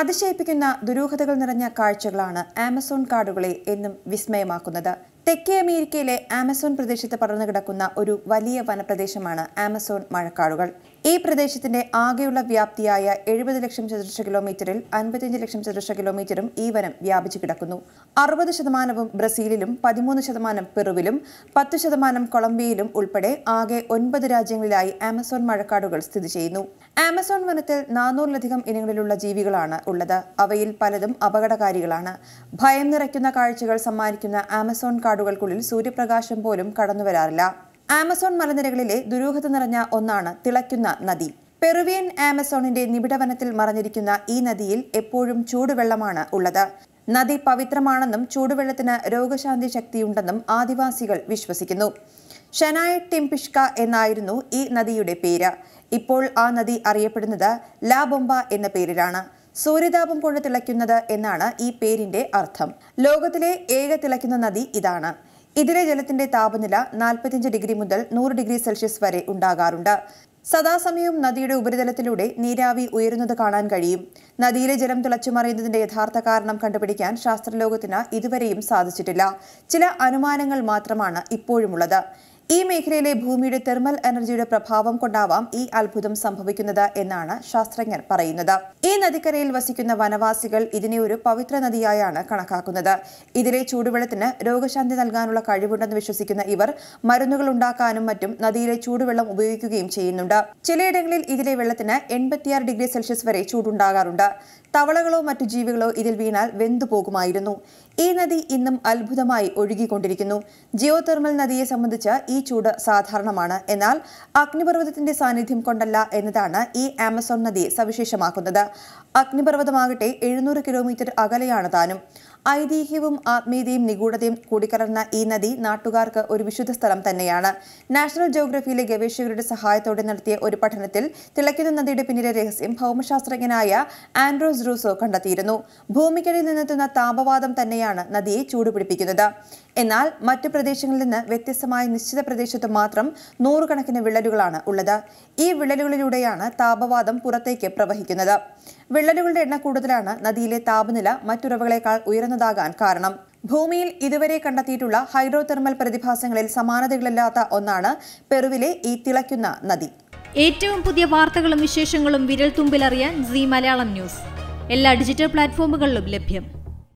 അതിശയിപ്പിക്കുന്ന ദുരൂഹതകൾ നിറഞ്ഞ കാഴ്ചകളാണ് ആമസോൺ കാടുകളെ എന്നും വിസ്മയമാക്കുന്നത് തെക്കേ അമേരിക്കയിലെ ആമസോൺ പ്രദേശത്ത് പടർന്നു കിടക്കുന്ന ഒരു വലിയ വനപ്രദേശമാണ് ആമസോൺ മഴക്കാടുകൾ ഈ പ്രദേശത്തിന്റെ ആകെയുള്ള വ്യാപ്തിയായ എഴുപത് ലക്ഷം ചതുരശ്ര കിലോമീറ്ററിൽ അൻപത്തിയഞ്ച് ലക്ഷം ചതുരശ്ര കിലോമീറ്ററും ഈ വനം വ്യാപിച്ചു കിടക്കുന്നു അറുപത് ശതമാനവും ബ്രസീലിലും പതിമൂന്ന് ശതമാനം പെറുവിലും പത്ത് ശതമാനം കൊളംബിയയിലും ഉൾപ്പെടെ ആകെ ഒൻപത് രാജ്യങ്ങളിലായി ആമസോൺ മഴക്കാടുകൾ സ്ഥിതി ചെയ്യുന്നു ആമസോൺ വനത്തിൽ നാനൂറിലധികം ഇനങ്ങളിലുള്ള ജീവികളാണ് ഉള്ളത് അവയിൽ പലതും അപകടകാരികളാണ് ഭയം നിറയ്ക്കുന്ന കാഴ്ചകൾ സമ്മാനിക്കുന്ന ആമസോൺ കാടുകൾക്കുള്ളിൽ സൂര്യപ്രകാശം പോലും കടന്നുവരാറില്ല ആമസോൺ മലനിരകളിലെ ദുരൂഹത നിറഞ്ഞ ഒന്നാണ് തിളയ്ക്കുന്ന നദി പെറുവിയൻ ആമസോണിന്റെ നിബിഡവനത്തിൽ മറഞ്ഞിരിക്കുന്ന ഈ നദിയിൽ എപ്പോഴും ചൂടുവെള്ളമാണ് ഉള്ളത് നദി പവിത്രമാണെന്നും ചൂടുവെള്ളത്തിന് രോഗശാന്തി ശക്തിയുണ്ടെന്നും ആദിവാസികൾ വിശ്വസിക്കുന്നു ഷനായ് ടിംപിഷ്ക എന്നായിരുന്നു ഈ നദിയുടെ പേര് ഇപ്പോൾ ആ നദി അറിയപ്പെടുന്നത് ലാബൊമ്പ എന്ന പേരിലാണ് സൂര്യതാപം കൊണ്ട് തിളയ്ക്കുന്നത് എന്നാണ് ഈ പേരിന്റെ അർത്ഥം ലോകത്തിലെ ഏക തിളയ്ക്കുന്ന നദി ഇതാണ് ഇതിലെ ജലത്തിന്റെ താപനില നാൽപ്പത്തിയഞ്ച് ഡിഗ്രി മുതൽ നൂറ് ഡിഗ്രി സെൽഷ്യസ് വരെ ഉണ്ടാകാറുണ്ട് സദാസമയവും നദിയുടെ ഉപരിതലത്തിലൂടെ നീരാവി ഉയരുന്നത് കാണാൻ കഴിയും നദിയിലെ ജലം തിളച്ചു മറിയുന്നതിന്റെ യഥാർത്ഥ കാരണം കണ്ടുപിടിക്കാൻ ശാസ്ത്രലോകത്തിന് ഇതുവരെയും സാധിച്ചിട്ടില്ല ചില അനുമാനങ്ങൾ മാത്രമാണ് ഇപ്പോഴുമുള്ളത് ഈ മേഖലയിലെ ഭൂമിയുടെ തെർമൽ എനർജിയുടെ പ്രഭാവം കൊണ്ടാവാം ഈ അത്ഭുതം സംഭവിക്കുന്നത് എന്നാണ് ശാസ്ത്രജ്ഞർ പറയുന്നത് ഈ നദിക്കരയിൽ വസിക്കുന്ന വനവാസികൾ ഇതിനെ ഒരു പവിത്ര നദിയായാണ് കണക്കാക്കുന്നത് ഇതിലെ ചൂടുവെള്ളത്തിന് രോഗശാന്തി നൽകാനുള്ള കഴിവുണ്ടെന്ന് വിശ്വസിക്കുന്ന ഇവർ മരുന്നുകൾ ഉണ്ടാക്കാനും മറ്റും നദിയിലെ ചൂടുവെള്ളം ഉപയോഗിക്കുകയും ചെയ്യുന്നുണ്ട് ചിലയിടങ്ങളിൽ ഇതിലെ വെള്ളത്തിന് എൺപത്തിയാറ് ഡിഗ്രി സെൽഷ്യസ് വരെ ചൂടുണ്ടാകാറുണ്ട് തവളകളോ മറ്റു ജീവികളോ ഇതിൽ വീണാൽ വെന്തു പോകുമായിരുന്നു ഈ നദി ഇന്നും അത്ഭുതമായി ഒഴുകിക്കൊണ്ടിരിക്കുന്നു ജിയോ തെർമൽ നദിയെ സംബന്ധിച്ച് ഈ ചൂട് സാധാരണമാണ് എന്നാൽ അഗ്നിപർവ്വതത്തിന്റെ സാന്നിധ്യം കൊണ്ടല്ല എന്നതാണ് ഈ ആമസോൺ നദിയെ സവിശേഷമാക്കുന്നത് അഗ്നിപർവ്വതമാകട്ടെ എഴുന്നൂറ് കിലോമീറ്റർ അകലെയാണ് താനും ഐതിഹ്യവും ആത്മീയതയും നിഗൂഢതയും കൂടിക്കലർന്ന ഈ നദി നാട്ടുകാർക്ക് ഒരു വിശുദ്ധ സ്ഥലം തന്നെയാണ് നാഷണൽ ജോഗ്രഫിയിലെ ഗവേഷകരുടെ സഹായത്തോടെ നടത്തിയ ഒരു പഠനത്തിൽ തിളയ്ക്കുന്ന നദിയുടെ പിന്നിലെ രഹസ്യം ഭൗമശാസ്ത്രജ്ഞനായ ആൻഡ്രോസ് റൂസോ കണ്ടെത്തിയിരുന്നു ഭൂമിക്കടിയിൽ നിന്നെത്തുന്ന താപവാദം തന്നെയാണ് തന്നെയാണ് നദിയെ ചൂടുപിടിപ്പിക്കുന്നത് എന്നാൽ മറ്റു പ്രദേശങ്ങളിൽ നിന്ന് വ്യത്യസ്തമായ നിശ്ചിത പ്രദേശത്ത് മാത്രം നൂറുകണക്കിന് വിള്ളലുകളാണ് ഉള്ളത് ഈ വിള്ളലുകളിലൂടെയാണ് താപവാദം പുറത്തേക്ക് പ്രവഹിക്കുന്നത് വിള്ളലുകളുടെ എണ്ണ കൂടുതലാണ് നദിയിലെ താപനില മറ്റുറവുകളേക്കാൾ ഉയർന്നതാകാൻ കാരണം ഭൂമിയിൽ ഇതുവരെ കണ്ടെത്തിയിട്ടുള്ള ഹൈഡ്രോ തെർമൽ പ്രതിഭാസങ്ങളിൽ സമാനതകളില്ലാത്ത ഒന്നാണ് പെറുവിലെ ഈ തിളയ്ക്കുന്ന നദി ഏറ്റവും പുതിയ വാർത്തകളും വിശേഷങ്ങളും വിരൽ തുമ്പിലറിയാൻ സി മലയാളം ന്യൂസ് എല്ലാ ഡിജിറ്റൽ പ്ലാറ്റ്ഫോമുകളിലും ലഭ്യം